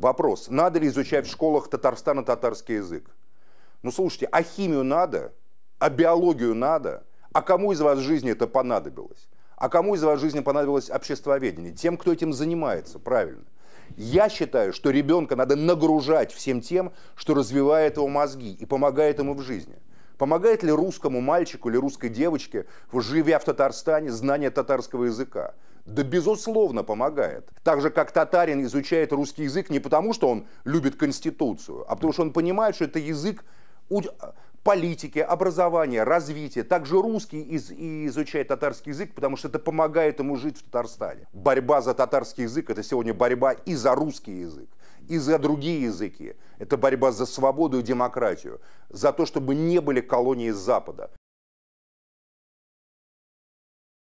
Вопрос, надо ли изучать в школах Татарстана татарский язык? Ну слушайте, а химию надо? А биологию надо? А кому из вас в жизни это понадобилось? А кому из вас в жизни понадобилось обществоведение? Тем, кто этим занимается, правильно. Я считаю, что ребенка надо нагружать всем тем, что развивает его мозги и помогает ему в жизни. Помогает ли русскому мальчику или русской девочке, живя в Татарстане, знание татарского языка? Да, безусловно, помогает. Так же, как татарин изучает русский язык не потому, что он любит Конституцию, а потому что он понимает, что это язык а, политики, образования, развития. Также русский из, и изучает татарский язык, потому что это помогает ему жить в Татарстане. Борьба за татарский язык – это сегодня борьба и за русский язык, и за другие языки. Это борьба за свободу и демократию, за то, чтобы не были колонии Запада.